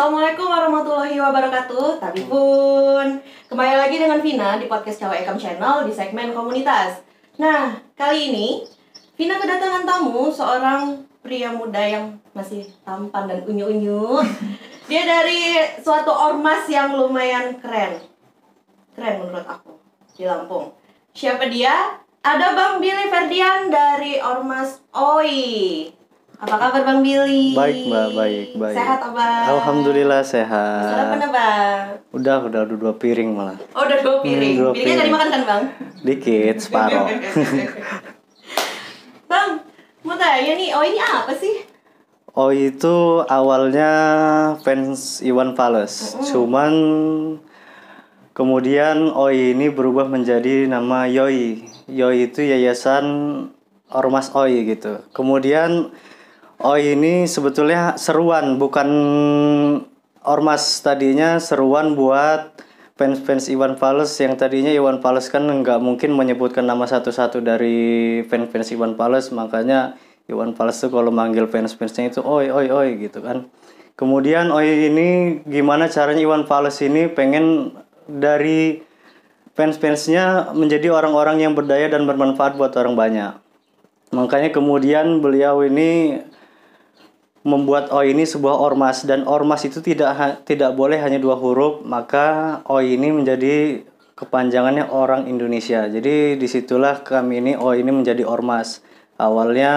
Assalamualaikum warahmatullahi wabarakatuh. Tapi pun kembali lagi dengan Vina di podcast Cawa Ekam Channel di segmen komunitas. Nah, kali ini Vina kedatangan tamu seorang pria muda yang masih tampan dan unyu-unyu. Dia dari suatu ormas yang lumayan keren. Keren menurut aku di Lampung. Siapa dia? Ada Bang Billy Ferdian dari Ormas OI. Apa kabar Bang Billy? Baik Mbak, baik, baik. Sehat Abang? Alhamdulillah sehat. Sudah apa Bang? Udah, udah, udah dua piring malah. Oh, udah dua hmm, piring. Hmm, dua Piringnya piring. tadi makan kan Bang? Dikit, separuh. bang, mau tanya nih, oh ini apa sih? Oh itu awalnya fans Iwan Fales, mm cuman kemudian OI oh, ini berubah menjadi nama YOI. YOI itu Yayasan Ormas OI gitu. Kemudian Oh ini sebetulnya seruan bukan ormas tadinya seruan buat fans-fans Iwan Fals yang tadinya Iwan Fals kan nggak mungkin menyebutkan nama satu-satu dari fans-fans Iwan Fals makanya Iwan Fals tuh kalau manggil fans-fansnya itu oi oi oi gitu kan kemudian oi ini gimana caranya Iwan Fals ini pengen dari fans-fansnya menjadi orang-orang yang berdaya dan bermanfaat buat orang banyak makanya kemudian beliau ini membuat o ini sebuah ormas dan ormas itu tidak tidak boleh hanya dua huruf maka o ini menjadi kepanjangannya orang Indonesia jadi disitulah kami ini o ini menjadi ormas awalnya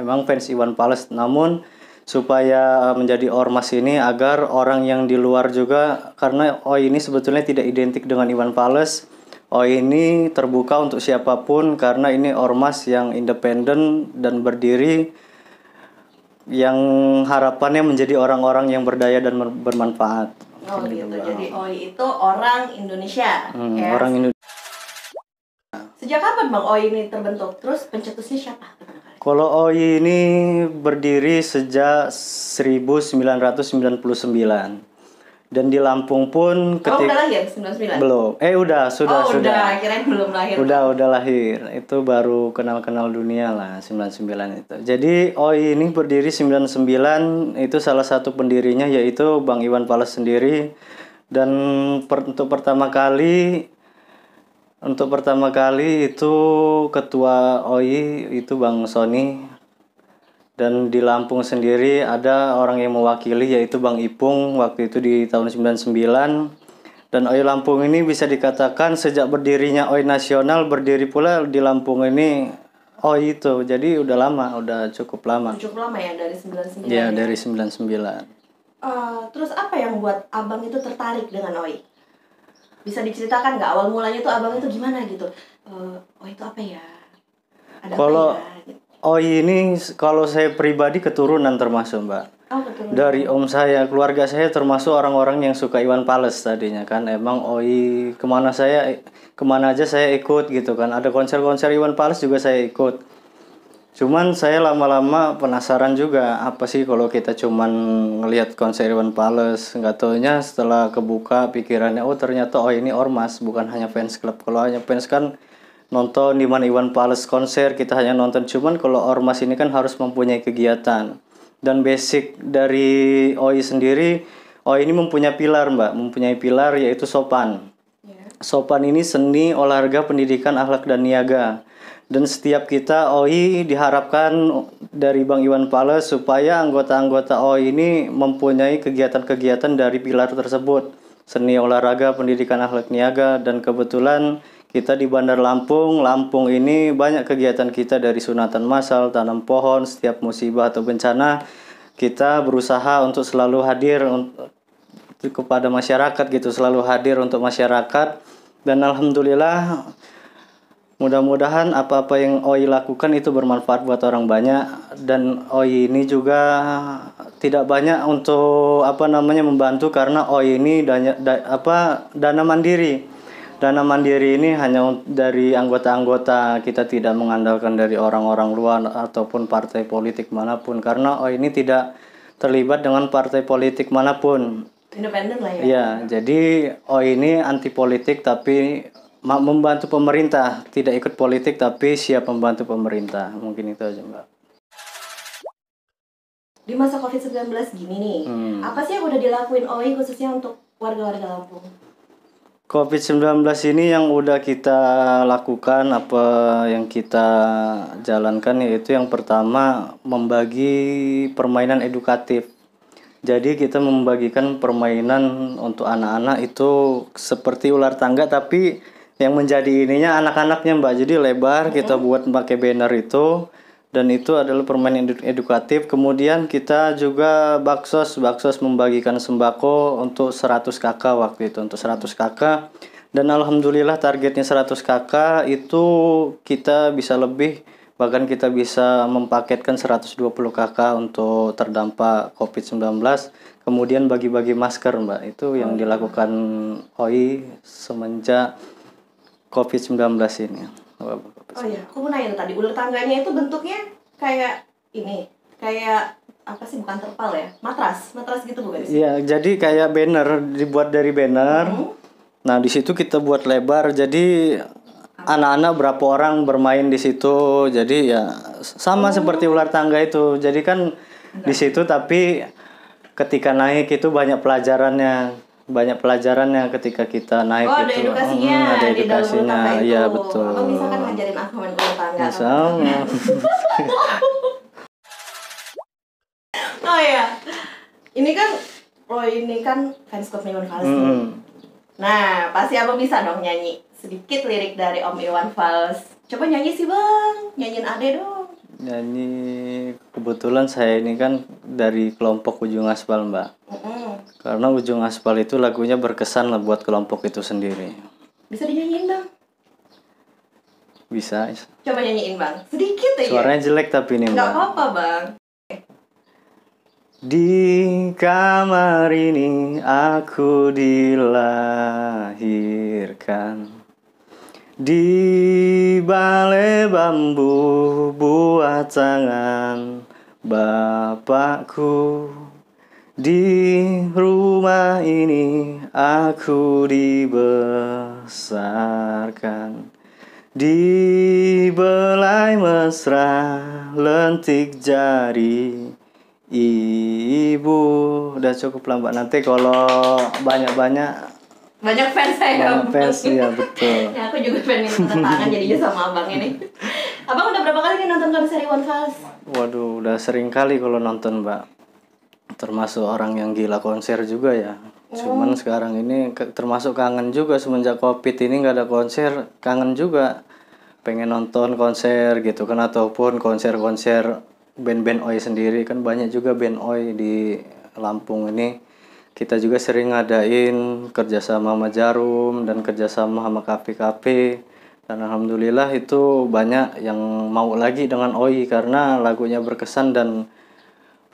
emang fans Iwan Pales namun supaya menjadi ormas ini agar orang yang di luar juga karena o ini sebetulnya tidak identik dengan Iwan Pales o ini terbuka untuk siapapun karena ini ormas yang independen dan berdiri yang harapannya menjadi orang-orang yang berdaya dan bermanfaat. Oh Mungkin gitu. gitu. Jadi OI itu orang Indonesia. Hmm, yes. Orang Indonesia. Sejak kapan Bang OI ini terbentuk? Terus pencetusnya siapa? Kalau OI ini berdiri sejak 1999 dan di Lampung pun ketika oh, udah lahir 99 belum eh udah sudah oh, sudah udah kirain belum lahir udah udah lahir itu baru kenal-kenal dunia lah 99 itu jadi OI ini berdiri 99 itu salah satu pendirinya yaitu Bang Iwan Pales sendiri dan per, untuk pertama kali untuk pertama kali itu ketua OI itu Bang Sony dan di Lampung sendiri ada orang yang mewakili yaitu Bang Ipung waktu itu di tahun 99 dan Oi Lampung ini bisa dikatakan sejak berdirinya Oi Nasional berdiri pula di Lampung ini Oi itu. Jadi udah lama, udah cukup lama. Cukup lama ya dari 99. Iya, ya? dari 99. Uh, eh, terus apa yang buat Abang itu tertarik dengan Oi? Bisa diceritakan nggak awal mulanya tuh Abang itu gimana gitu? Uh, Oi itu apa ya? Ada Kalau apa ya? Oh ini kalau saya pribadi keturunan termasuk mbak. Oh, keturunan. Dari om saya, keluarga saya termasuk orang-orang yang suka Iwan Pales tadinya kan. Emang Oi kemana saya, kemana aja saya ikut gitu kan. Ada konser-konser Iwan Pales juga saya ikut. Cuman saya lama-lama penasaran juga apa sih kalau kita cuman ngelihat konser Iwan Pales nggak taunya setelah kebuka pikirannya oh ternyata oh ini ormas bukan hanya fans club kalau hanya fans kan nonton di mana Iwan Pales konser kita hanya nonton cuman kalau ormas ini kan harus mempunyai kegiatan dan basic dari OI sendiri OI ini mempunyai pilar mbak mempunyai pilar yaitu sopan ya. sopan ini seni olahraga pendidikan akhlak dan niaga dan setiap kita OI diharapkan dari Bang Iwan Pales supaya anggota-anggota OI ini mempunyai kegiatan-kegiatan dari pilar tersebut seni olahraga pendidikan akhlak niaga dan kebetulan kita di Bandar Lampung, Lampung ini banyak kegiatan kita dari sunatan massal, tanam pohon, setiap musibah atau bencana kita berusaha untuk selalu hadir kepada masyarakat gitu, selalu hadir untuk masyarakat dan alhamdulillah mudah-mudahan apa-apa yang OI lakukan itu bermanfaat buat orang banyak dan OI ini juga tidak banyak untuk apa namanya membantu karena OI ini dana da, apa dana mandiri Dana mandiri ini hanya dari anggota-anggota kita tidak mengandalkan dari orang-orang luar ataupun partai politik manapun karena oh ini tidak terlibat dengan partai politik manapun. Independen lah ya. Iya, jadi oh ini anti politik tapi membantu pemerintah, tidak ikut politik tapi siap membantu pemerintah. Mungkin itu aja, Mbak di masa COVID-19 gini nih, hmm. apa sih yang udah dilakuin OI khususnya untuk warga-warga Lampung? COVID-19 ini yang udah kita lakukan apa yang kita jalankan yaitu yang pertama membagi permainan edukatif. Jadi kita membagikan permainan untuk anak-anak itu seperti ular tangga tapi yang menjadi ininya anak-anaknya Mbak. Jadi lebar kita buat pakai banner itu dan itu adalah permainan edu edukatif. Kemudian kita juga baksos, baksos membagikan sembako untuk 100 kakak waktu itu, untuk 100 kakak. Dan alhamdulillah targetnya 100 kakak itu kita bisa lebih bahkan kita bisa mempaketkan 120 kakak untuk terdampak COVID-19. Kemudian bagi-bagi masker, Mbak. Itu yang dilakukan OI semenjak COVID-19 ini oh iya, aku mau nanya tadi ular tangganya itu bentuknya kayak ini, kayak apa sih bukan terpal ya? Matras, matras gitu bukan sih? Iya, jadi kayak banner dibuat dari banner. Hmm. Nah, di situ kita buat lebar. Jadi anak-anak berapa orang bermain di situ. Jadi ya sama hmm. seperti ular tangga itu. Jadi kan Enggak. di situ tapi ketika naik itu banyak pelajarannya banyak pelajaran yang ketika kita naik oh, itu. ada gitu. edukasinya, hmm, ada edukasinya. Nah, iya, betul. Apa misalkan ngajarin aku main ular tangga? oh ya. Ini kan lo oh, ini kan fans club Iwan Fals. Hmm. Nah, pasti apa bisa dong nyanyi sedikit lirik dari Om Iwan Fals. Coba nyanyi sih, Bang. Nyanyiin Ade dong. Nyanyi kebetulan saya ini kan dari kelompok ujung aspal, Mbak. Karena ujung aspal itu lagunya berkesan lah buat kelompok itu sendiri. Bisa dinyanyiin dong? Bisa. Coba nyanyiin bang, sedikit aja. Suaranya jelek tapi nih Gak bang. Gak apa-apa bang. Di kamar ini aku dilahirkan Di balai bambu buat tangan bapakku Di ru rumah ini aku dibesarkan di belai mesra lentik jari ibu udah cukup lambat nanti kalau banyak banyak banyak fans saya banyak fans ya betul ya, aku juga pengen minta tangan jadinya sama abang ini abang udah berapa kali nih nonton konser Iwan Fals waduh udah sering kali kalau nonton mbak termasuk orang yang gila konser juga ya oh. cuman sekarang ini termasuk kangen juga semenjak covid ini nggak ada konser kangen juga pengen nonton konser gitu kan ataupun konser-konser band-band oi sendiri kan banyak juga band oi di Lampung ini kita juga sering ngadain kerjasama sama Jarum dan kerjasama sama kafe-kafe dan alhamdulillah itu banyak yang mau lagi dengan Oi karena lagunya berkesan dan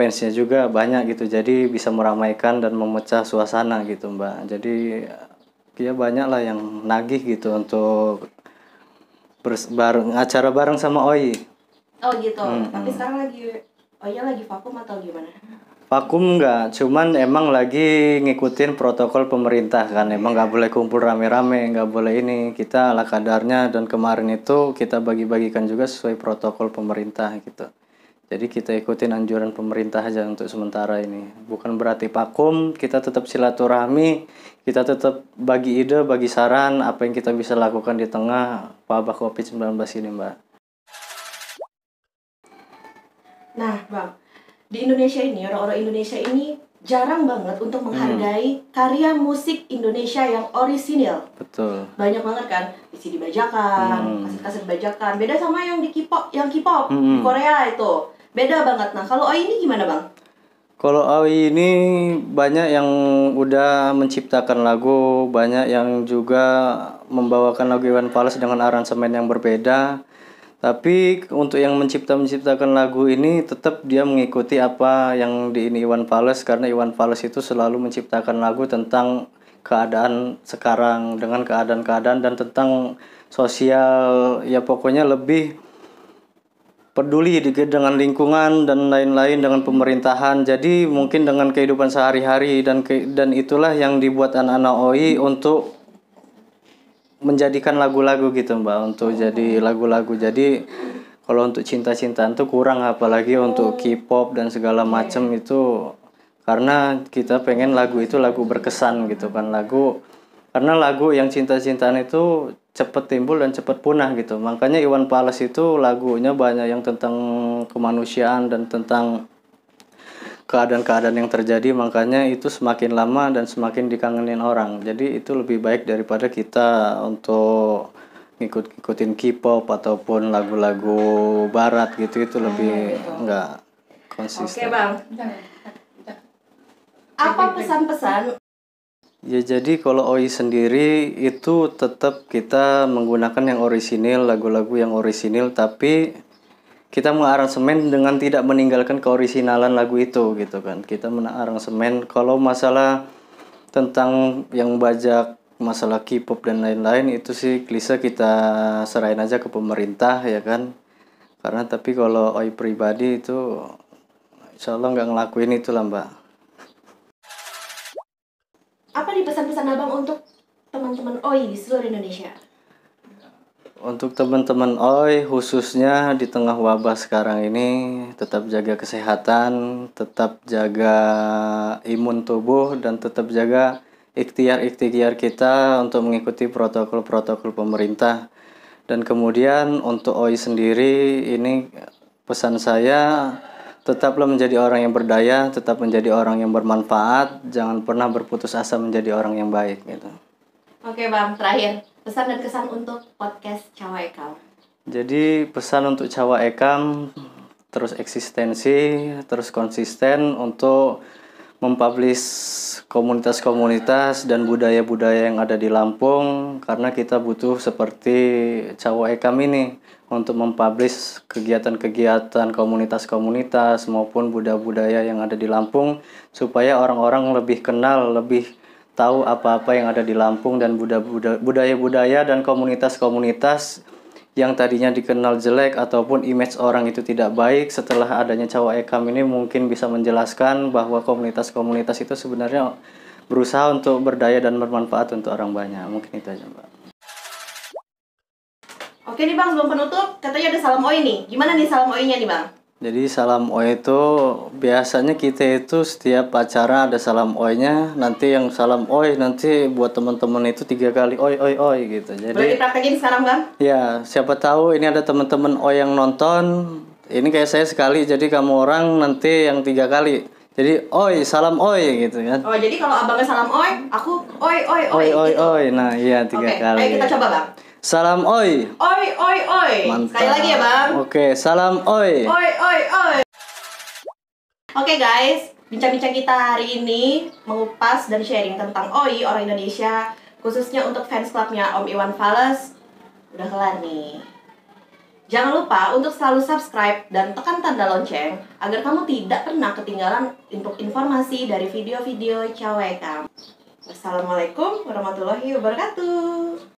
fansnya juga banyak gitu jadi bisa meramaikan dan memecah suasana gitu mbak jadi ya banyak lah yang nagih gitu untuk bareng acara bareng sama Oi oh gitu hmm, tapi hmm. sekarang lagi Oinya lagi vakum atau gimana vakum nggak cuman emang lagi ngikutin protokol pemerintah kan emang nggak boleh kumpul rame-rame nggak boleh ini kita ala kadarnya dan kemarin itu kita bagi-bagikan juga sesuai protokol pemerintah gitu jadi kita ikutin anjuran pemerintah aja untuk sementara ini. Bukan berarti pakum, kita tetap silaturahmi, kita tetap bagi ide, bagi saran apa yang kita bisa lakukan di tengah wabah COVID-19 ini, Mbak. Nah, Bang, di Indonesia ini, orang-orang Indonesia ini jarang banget untuk menghargai hmm. karya musik Indonesia yang orisinil. Betul. Banyak banget kan, isi dibajakan, hmm. kaset-kaset bajakan. Beda sama yang di K-pop, yang K-pop hmm. di Korea itu beda banget nah kalau Oi ini gimana bang kalau Awi ini banyak yang udah menciptakan lagu, banyak yang juga membawakan lagu Iwan Fals dengan aransemen yang berbeda. Tapi untuk yang mencipta menciptakan lagu ini tetap dia mengikuti apa yang di ini Iwan Fals karena Iwan Fals itu selalu menciptakan lagu tentang keadaan sekarang dengan keadaan-keadaan dan tentang sosial ya pokoknya lebih peduli dengan lingkungan dan lain-lain dengan pemerintahan. Jadi mungkin dengan kehidupan sehari-hari dan ke, dan itulah yang dibuat anak-anak OI untuk menjadikan lagu-lagu gitu Mbak untuk oh. jadi lagu-lagu. Jadi kalau untuk cinta-cintaan tuh kurang apalagi untuk K-pop dan segala macam itu karena kita pengen lagu itu lagu berkesan gitu kan lagu karena lagu yang cinta-cintaan itu cepat timbul dan cepat punah gitu. Makanya Iwan Pales itu lagunya banyak yang tentang kemanusiaan dan tentang keadaan-keadaan yang terjadi makanya itu semakin lama dan semakin dikangenin orang. Jadi itu lebih baik daripada kita untuk ngikut-ngikutin K-pop ataupun lagu-lagu barat gitu itu hmm, lebih enggak gitu. konsisten. Oke, Bang. Apa pesan-pesan Ya jadi kalau OI sendiri itu tetap kita menggunakan yang orisinil, lagu-lagu yang orisinil tapi kita semen dengan tidak meninggalkan keorisinalan lagu itu gitu kan. Kita semen. kalau masalah tentang yang bajak masalah K-pop dan lain-lain itu sih klise kita serahin aja ke pemerintah ya kan. Karena tapi kalau OI pribadi itu insya Allah nggak ngelakuin itu lah mbak. pesan abang untuk teman-teman OI di seluruh Indonesia? Untuk teman-teman OI khususnya di tengah wabah sekarang ini tetap jaga kesehatan, tetap jaga imun tubuh dan tetap jaga ikhtiar-ikhtiar kita untuk mengikuti protokol-protokol pemerintah. Dan kemudian untuk OI sendiri ini pesan saya Tetaplah menjadi orang yang berdaya, tetap menjadi orang yang bermanfaat, jangan pernah berputus asa menjadi orang yang baik gitu. Oke, Bang, terakhir pesan dan kesan untuk podcast Cawa Ekam. Jadi pesan untuk Cawa Ekam terus eksistensi, terus konsisten untuk mempublish komunitas-komunitas dan budaya-budaya yang ada di Lampung karena kita butuh seperti cawek Ekam ini untuk mempublish kegiatan-kegiatan komunitas-komunitas maupun budaya-budaya yang ada di Lampung supaya orang-orang lebih kenal, lebih tahu apa-apa yang ada di Lampung dan budaya-budaya dan komunitas-komunitas yang tadinya dikenal jelek ataupun image orang itu tidak baik setelah adanya Cawa Ekam ini mungkin bisa menjelaskan bahwa komunitas-komunitas itu sebenarnya berusaha untuk berdaya dan bermanfaat untuk orang banyak. Mungkin itu aja, Mbak. Oke nih Bang, sebelum penutup, katanya ada salam OI nih. Gimana nih salam OI-nya nih Bang? Jadi salam oe itu biasanya kita itu setiap acara ada salam oe-nya, nanti yang salam oe ya nanti buat teman-teman itu tiga kali oe oe oe gitu. Jadi Boleh dipraktekin sekarang bang? Ya, siapa tahu ini ada teman-teman oe yang nonton, ini kayak saya sekali, jadi kamu orang nanti yang tiga kali. Jadi oi salam oi gitu kan. Oh jadi kalau abangnya salam oi, aku oi oi oi. Oi oi gitu. oi, nah iya tiga okay. kali. Oke, kita coba bang. Salam oi. Oi oi oi. Mantap. Sekali lagi ya, Bang. Oke, salam oi. Oi oi oi. Oke, guys. Bincang-bincang kita hari ini mengupas dan sharing tentang oi orang Indonesia, khususnya untuk fans clubnya Om Iwan Fales. Udah kelar nih. Jangan lupa untuk selalu subscribe dan tekan tanda lonceng agar kamu tidak pernah ketinggalan info informasi dari video-video cewek kamu. Wassalamualaikum warahmatullahi wabarakatuh.